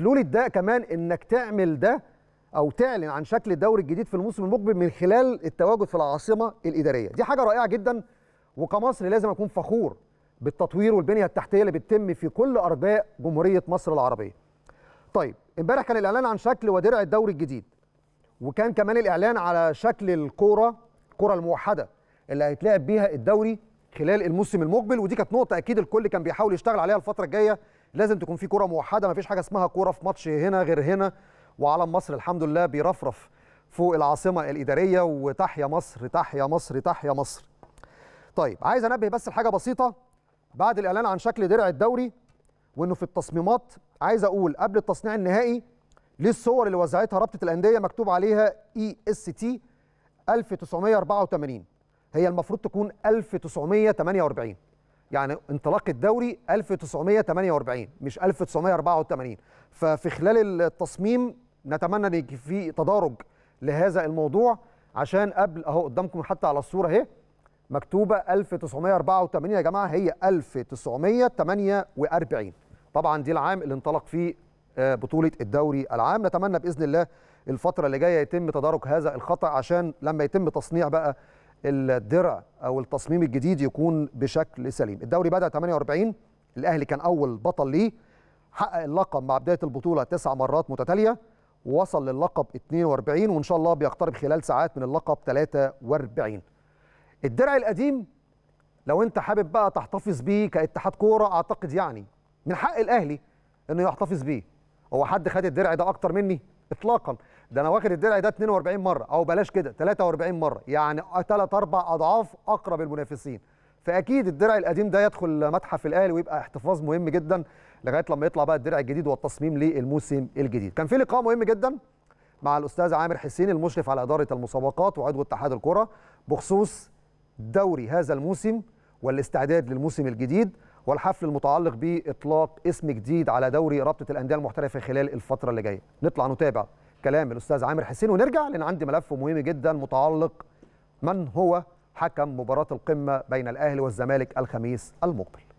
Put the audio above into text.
لولي ده كمان انك تعمل ده او تعلن عن شكل الدوري الجديد في الموسم المقبل من خلال التواجد في العاصمه الاداريه دي حاجه رائعه جدا وكمصري لازم اكون فخور بالتطوير والبنيه التحتيه اللي بتتم في كل ارجاء جمهوريه مصر العربيه طيب امبارح كان الاعلان عن شكل ودرع الدوري الجديد وكان كمان الاعلان على شكل الكوره الكره الموحده اللي هيتلعب بيها الدوري خلال الموسم المقبل ودي كانت نقطه اكيد الكل كان بيحاول يشتغل عليها الفتره الجايه لازم تكون في كره موحده ما فيش حاجه اسمها كوره في ماتش هنا غير هنا وعلم مصر الحمد لله بيرفرف فوق العاصمه الاداريه وتحيا مصر تحيا مصر تحيا مصر طيب عايز انبه بس لحاجه بسيطه بعد الاعلان عن شكل درع الدوري وانه في التصميمات عايز اقول قبل التصنيع النهائي ليه الصور اللي وزعتها رابطه الانديه مكتوب عليها اي اس تي 1984 هي المفروض تكون 1948 يعني انطلاق الدوري 1948 مش 1984 ففي خلال التصميم نتمنى ان في تدارج لهذا الموضوع عشان قبل اهو قدامكم حتى على الصوره اهي مكتوبه 1984 يا جماعه هي 1948 طبعا دي العام اللي انطلق فيه آه، بطوله الدوري العام نتمنى باذن الله الفتره اللي جايه يتم تدارك هذا الخطا عشان لما يتم تصنيع بقى الدرع او التصميم الجديد يكون بشكل سليم الدوري بدا 48 الاهلي كان اول بطل ليه حقق اللقب مع بدايه البطوله تسع مرات متتاليه وصل للقب 42 وان شاء الله بيقترب خلال ساعات من اللقب 43 الدرع القديم لو انت حابب بقى تحتفظ بيه كاتحاد كوره اعتقد يعني من حق الاهلي انه يحتفظ بيه هو حد خد الدرع ده اكتر مني اطلاقا ده انا واخد الدرع ده 42 مره او بلاش كده 43 مره يعني ثلاث اربع اضعاف اقرب المنافسين فاكيد الدرع القديم ده يدخل متحف الاهلي ويبقى احتفاظ مهم جدا لغايه لما يطلع بقى الدرع الجديد والتصميم للموسم الجديد كان في لقاء مهم جدا مع الاستاذ عامر حسين المشرف على اداره المسابقات وعضو اتحاد الكره بخصوص دوري هذا الموسم والاستعداد للموسم الجديد والحفل المتعلق باطلاق اسم جديد على دوري رابطه الانديه المحترفه خلال الفتره اللي جايه نطلع نتابع كلام الاستاذ عامر حسين ونرجع لان عندي ملف مهم جدا متعلق من هو حكم مباراه القمه بين الاهلي والزمالك الخميس المقبل